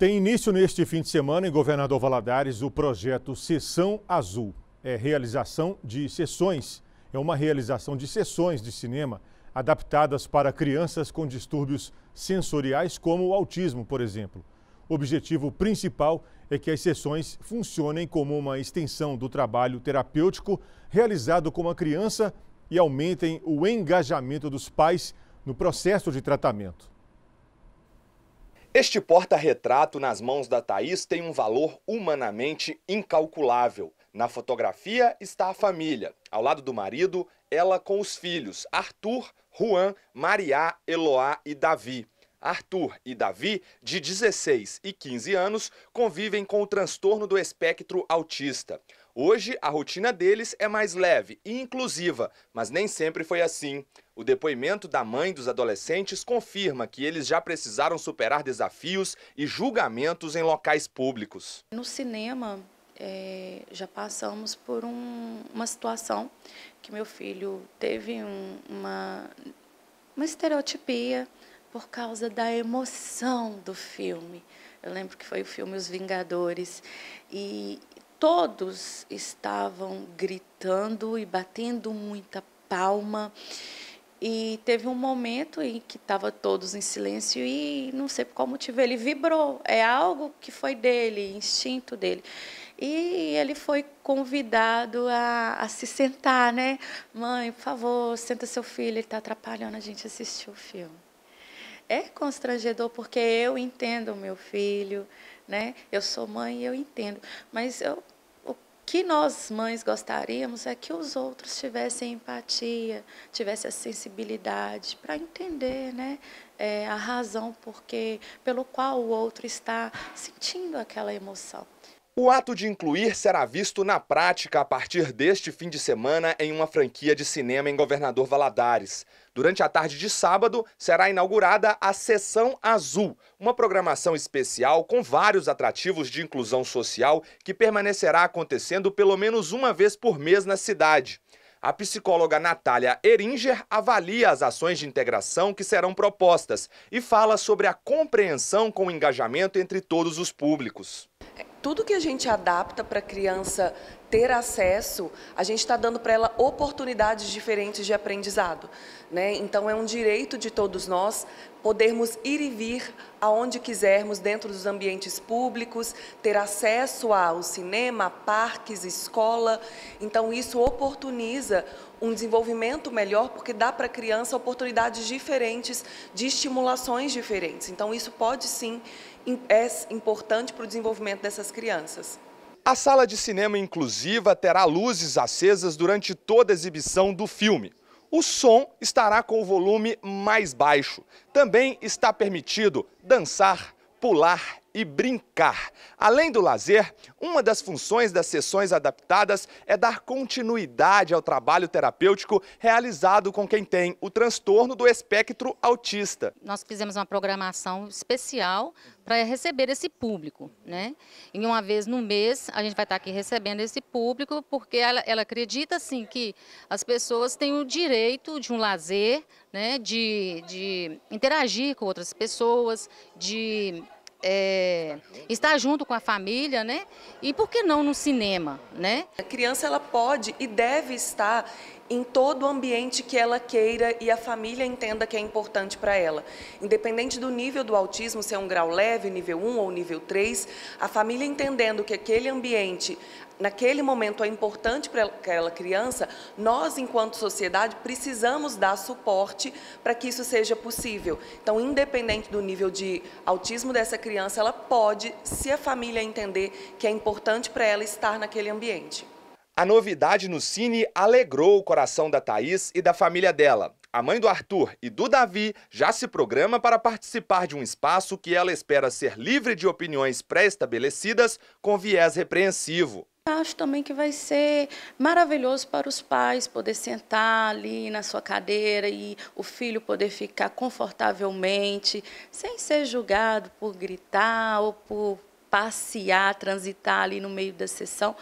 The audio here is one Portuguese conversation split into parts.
Tem início neste fim de semana em Governador Valadares o projeto Sessão Azul. É realização de sessões, é uma realização de sessões de cinema adaptadas para crianças com distúrbios sensoriais como o autismo, por exemplo. O objetivo principal é que as sessões funcionem como uma extensão do trabalho terapêutico realizado com a criança e aumentem o engajamento dos pais no processo de tratamento. Este porta-retrato nas mãos da Thaís tem um valor humanamente incalculável. Na fotografia está a família, ao lado do marido, ela com os filhos, Arthur, Juan, Mariá, Eloá e Davi. Arthur e Davi, de 16 e 15 anos, convivem com o transtorno do espectro autista. Hoje, a rotina deles é mais leve e inclusiva, mas nem sempre foi assim. O depoimento da mãe dos adolescentes confirma que eles já precisaram superar desafios e julgamentos em locais públicos. No cinema, é, já passamos por um, uma situação que meu filho teve um, uma, uma estereotipia por causa da emoção do filme. Eu lembro que foi o filme Os Vingadores. E todos estavam gritando e batendo muita palma. E teve um momento em que estava todos em silêncio e não sei por qual motivo ele vibrou. É algo que foi dele, instinto dele. E ele foi convidado a, a se sentar, né? Mãe, por favor, senta seu filho, ele está atrapalhando a gente assistir o filme é constrangedor porque eu entendo o meu filho, né? Eu sou mãe e eu entendo, mas eu, o que nós mães gostaríamos é que os outros tivessem empatia, tivessem a sensibilidade para entender, né? É, a razão porque pelo qual o outro está sentindo aquela emoção. O ato de incluir será visto na prática a partir deste fim de semana em uma franquia de cinema em Governador Valadares. Durante a tarde de sábado, será inaugurada a Sessão Azul, uma programação especial com vários atrativos de inclusão social que permanecerá acontecendo pelo menos uma vez por mês na cidade. A psicóloga Natália Eringer avalia as ações de integração que serão propostas e fala sobre a compreensão com o engajamento entre todos os públicos tudo que a gente adapta para a criança ter acesso, a gente está dando para ela oportunidades diferentes de aprendizado. Né? Então, é um direito de todos nós podermos ir e vir aonde quisermos, dentro dos ambientes públicos, ter acesso ao cinema, parques, escola. Então, isso oportuniza um desenvolvimento melhor, porque dá para a criança oportunidades diferentes, de estimulações diferentes. Então, isso pode sim, é importante para o desenvolvimento dessas crianças. A sala de cinema inclusiva terá luzes acesas durante toda a exibição do filme. O som estará com o volume mais baixo. Também está permitido dançar, pular e brincar. Além do lazer, uma das funções das sessões adaptadas é dar continuidade ao trabalho terapêutico realizado com quem tem o transtorno do espectro autista. Nós fizemos uma programação especial para receber esse público, né? E uma vez no mês a gente vai estar tá aqui recebendo esse público porque ela, ela acredita assim que as pessoas têm o direito de um lazer, né? De, de interagir com outras pessoas, de é, estar junto com a família, né? E por que não no cinema, né? A criança ela pode e deve estar em todo o ambiente que ela queira e a família entenda que é importante para ela. Independente do nível do autismo, se é um grau leve, nível 1 ou nível 3, a família entendendo que aquele ambiente, naquele momento, é importante para aquela criança, nós, enquanto sociedade, precisamos dar suporte para que isso seja possível. Então, independente do nível de autismo dessa criança, ela pode, se a família entender que é importante para ela estar naquele ambiente. A novidade no Cine alegrou o coração da Thaís e da família dela. A mãe do Arthur e do Davi já se programa para participar de um espaço que ela espera ser livre de opiniões pré-estabelecidas com viés repreensivo. Acho também que vai ser maravilhoso para os pais poder sentar ali na sua cadeira e o filho poder ficar confortavelmente, sem ser julgado por gritar ou por passear, transitar ali no meio da sessão.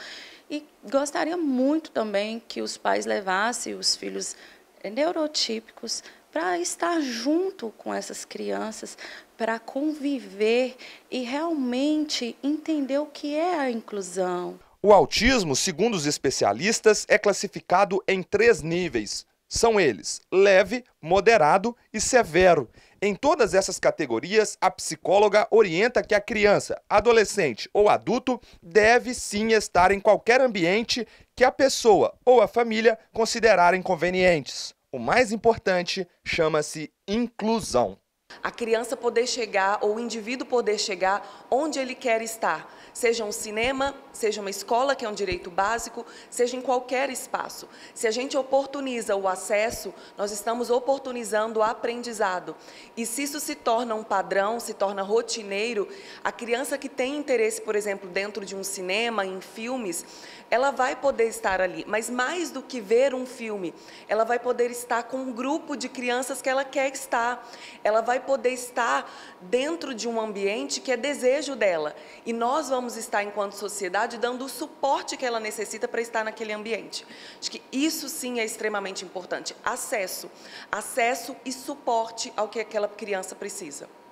E gostaria muito também que os pais levassem os filhos neurotípicos para estar junto com essas crianças, para conviver e realmente entender o que é a inclusão. O autismo, segundo os especialistas, é classificado em três níveis: são eles leve, moderado e severo. Em todas essas categorias, a psicóloga orienta que a criança, adolescente ou adulto deve sim estar em qualquer ambiente que a pessoa ou a família considerarem convenientes. O mais importante chama-se inclusão. A criança poder chegar, ou o indivíduo poder chegar onde ele quer estar, seja um cinema, seja uma escola, que é um direito básico, seja em qualquer espaço. Se a gente oportuniza o acesso, nós estamos oportunizando o aprendizado. E se isso se torna um padrão, se torna rotineiro, a criança que tem interesse, por exemplo, dentro de um cinema, em filmes, ela vai poder estar ali. Mas mais do que ver um filme, ela vai poder estar com um grupo de crianças que ela quer estar. Ela vai vai poder estar dentro de um ambiente que é desejo dela. E nós vamos estar, enquanto sociedade, dando o suporte que ela necessita para estar naquele ambiente. Acho que isso sim é extremamente importante. Acesso. Acesso e suporte ao que aquela criança precisa.